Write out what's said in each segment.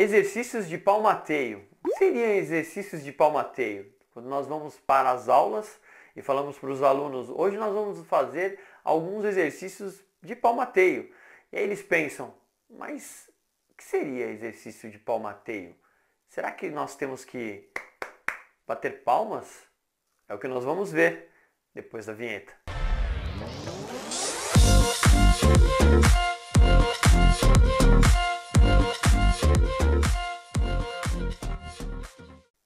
Exercícios de palmateio. O que seriam exercícios de palmateio? Quando nós vamos para as aulas e falamos para os alunos, hoje nós vamos fazer alguns exercícios de palmateio. E aí eles pensam, mas o que seria exercício de palmateio? Será que nós temos que bater palmas? É o que nós vamos ver depois da vinheta. Música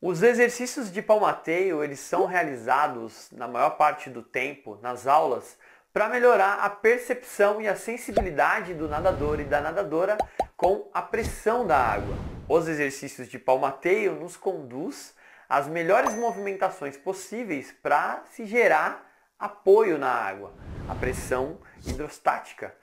os exercícios de palmateio, eles são realizados na maior parte do tempo nas aulas para melhorar a percepção e a sensibilidade do nadador e da nadadora com a pressão da água. Os exercícios de palmateio nos conduz às melhores movimentações possíveis para se gerar apoio na água, a pressão hidrostática,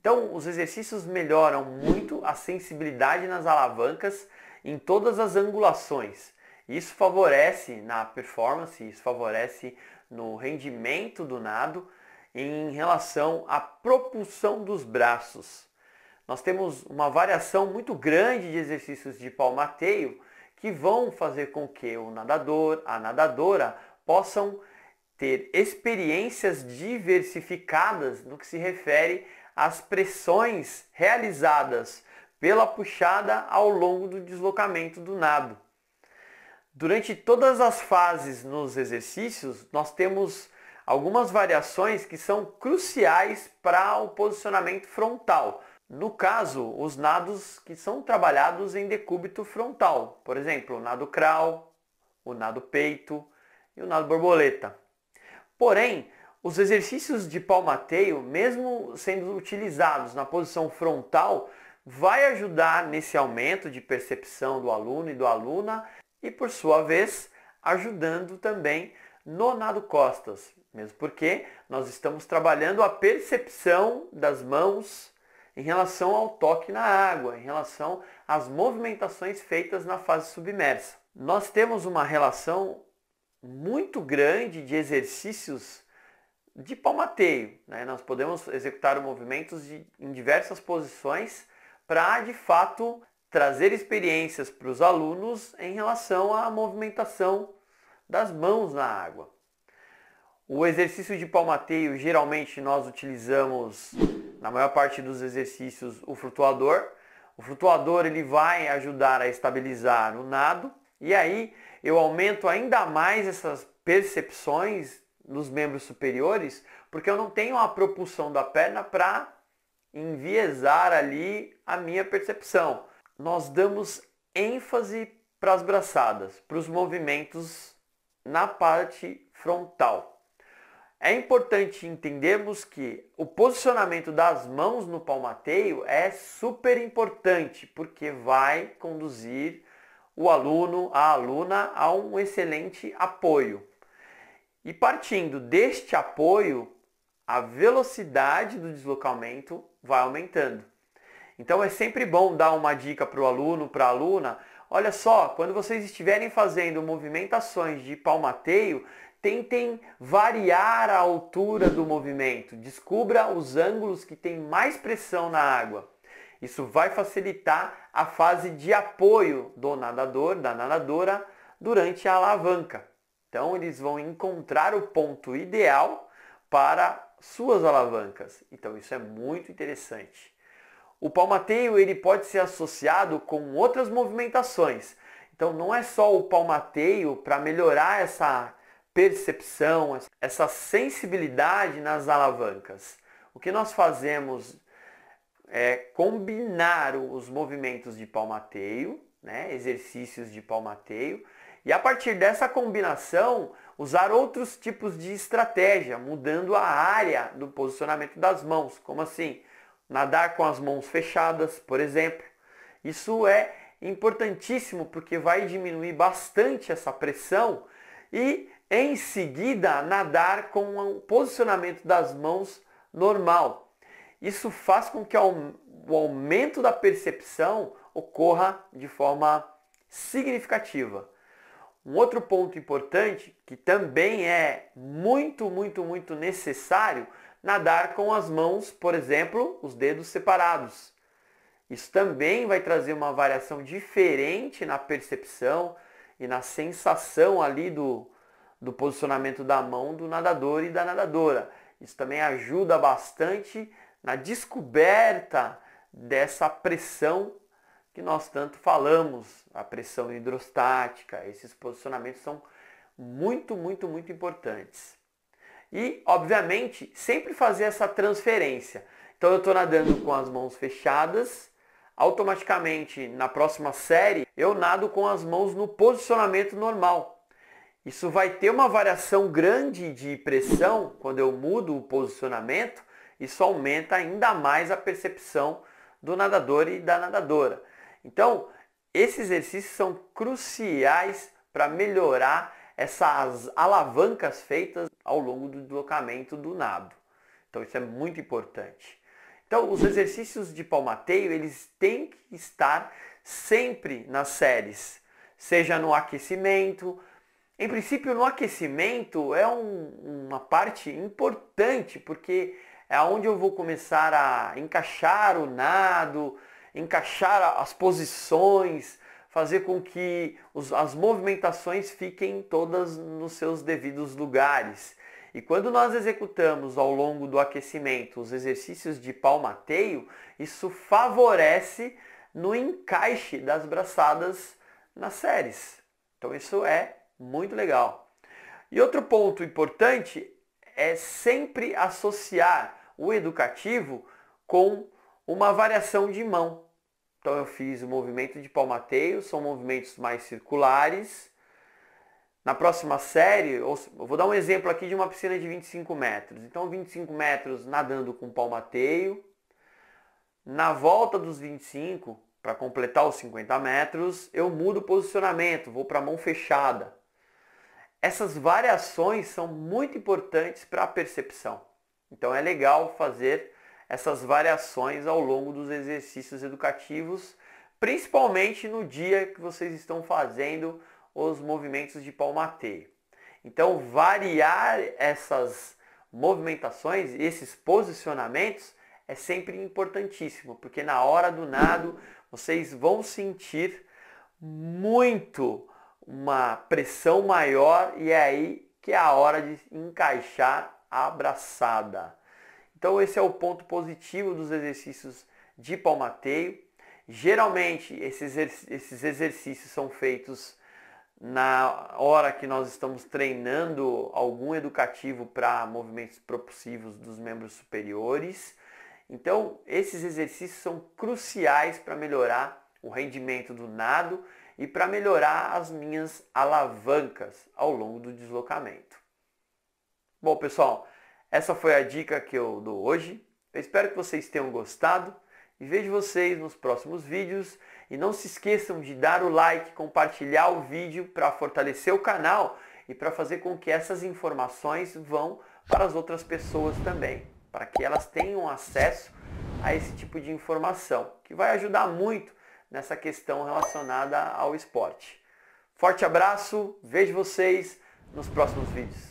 então, os exercícios melhoram muito a sensibilidade nas alavancas em todas as angulações. Isso favorece na performance, isso favorece no rendimento do nado em relação à propulsão dos braços. Nós temos uma variação muito grande de exercícios de palmateio que vão fazer com que o nadador, a nadadora possam ter experiências diversificadas no que se refere as pressões realizadas pela puxada ao longo do deslocamento do nado. Durante todas as fases nos exercícios, nós temos algumas variações que são cruciais para o posicionamento frontal. No caso, os nados que são trabalhados em decúbito frontal, por exemplo, o nado crawl, o nado peito e o nado borboleta. Porém, os exercícios de palmateio, mesmo sendo utilizados na posição frontal, vai ajudar nesse aumento de percepção do aluno e do aluna e, por sua vez, ajudando também no nado costas, mesmo porque nós estamos trabalhando a percepção das mãos em relação ao toque na água, em relação às movimentações feitas na fase submersa. Nós temos uma relação muito grande de exercícios de palmateio. Né? Nós podemos executar movimentos de, em diversas posições para, de fato, trazer experiências para os alunos em relação à movimentação das mãos na água. O exercício de palmateio, geralmente nós utilizamos, na maior parte dos exercícios, o flutuador. O flutuador ele vai ajudar a estabilizar o nado e aí eu aumento ainda mais essas percepções nos membros superiores, porque eu não tenho a propulsão da perna para enviesar ali a minha percepção. Nós damos ênfase para as braçadas, para os movimentos na parte frontal. É importante entendermos que o posicionamento das mãos no palmateio é super importante, porque vai conduzir o aluno, a aluna, a um excelente apoio. E partindo deste apoio, a velocidade do deslocamento vai aumentando. Então é sempre bom dar uma dica para o aluno, para a aluna. Olha só, quando vocês estiverem fazendo movimentações de palmateio, tentem variar a altura do movimento. Descubra os ângulos que têm mais pressão na água. Isso vai facilitar a fase de apoio do nadador, da nadadora, durante a alavanca. Então eles vão encontrar o ponto ideal para suas alavancas. Então isso é muito interessante. O palmateio ele pode ser associado com outras movimentações. Então não é só o palmateio para melhorar essa percepção, essa sensibilidade nas alavancas. O que nós fazemos é combinar os movimentos de palmateio, né, exercícios de palmateio, e a partir dessa combinação, usar outros tipos de estratégia, mudando a área do posicionamento das mãos. Como assim? Nadar com as mãos fechadas, por exemplo. Isso é importantíssimo porque vai diminuir bastante essa pressão e em seguida nadar com o um posicionamento das mãos normal. Isso faz com que o aumento da percepção ocorra de forma significativa. Um outro ponto importante, que também é muito, muito, muito necessário, nadar com as mãos, por exemplo, os dedos separados. Isso também vai trazer uma variação diferente na percepção e na sensação ali do, do posicionamento da mão do nadador e da nadadora. Isso também ajuda bastante na descoberta dessa pressão que nós tanto falamos, a pressão hidrostática, esses posicionamentos são muito, muito, muito importantes. E, obviamente, sempre fazer essa transferência. Então eu estou nadando com as mãos fechadas, automaticamente na próxima série eu nado com as mãos no posicionamento normal. Isso vai ter uma variação grande de pressão quando eu mudo o posicionamento, isso aumenta ainda mais a percepção do nadador e da nadadora. Então, esses exercícios são cruciais para melhorar essas alavancas feitas ao longo do deslocamento do nado. Então isso é muito importante. Então os exercícios de palmateio eles têm que estar sempre nas séries, seja no aquecimento. Em princípio no aquecimento é um, uma parte importante porque é onde eu vou começar a encaixar o nado, encaixar as posições, fazer com que os, as movimentações fiquem todas nos seus devidos lugares. E quando nós executamos ao longo do aquecimento os exercícios de palmateio, isso favorece no encaixe das braçadas nas séries. Então isso é muito legal. E outro ponto importante é sempre associar o educativo com uma variação de mão. Então eu fiz o movimento de palmateio, são movimentos mais circulares. Na próxima série, eu vou dar um exemplo aqui de uma piscina de 25 metros. Então 25 metros nadando com palmateio. Na volta dos 25, para completar os 50 metros, eu mudo o posicionamento, vou para a mão fechada. Essas variações são muito importantes para a percepção. Então é legal fazer essas variações ao longo dos exercícios educativos, principalmente no dia que vocês estão fazendo os movimentos de palmatê. Então, variar essas movimentações, esses posicionamentos, é sempre importantíssimo, porque na hora do nado vocês vão sentir muito uma pressão maior e é aí que é a hora de encaixar a abraçada. Então esse é o ponto positivo dos exercícios de palmateio. Geralmente esses, exercícios são feitos na hora que nós estamos treinando algum educativo para movimentos propulsivos dos membros superiores. Então, esses exercícios são cruciais para melhorar o rendimento do nado e para melhorar as minhas alavancas ao longo do deslocamento. Bom, pessoal, essa foi a dica que eu dou hoje. Eu espero que vocês tenham gostado e vejo vocês nos próximos vídeos. E não se esqueçam de dar o like, compartilhar o vídeo para fortalecer o canal e para fazer com que essas informações vão para as outras pessoas também, para que elas tenham acesso a esse tipo de informação, que vai ajudar muito nessa questão relacionada ao esporte. Forte abraço, vejo vocês nos próximos vídeos.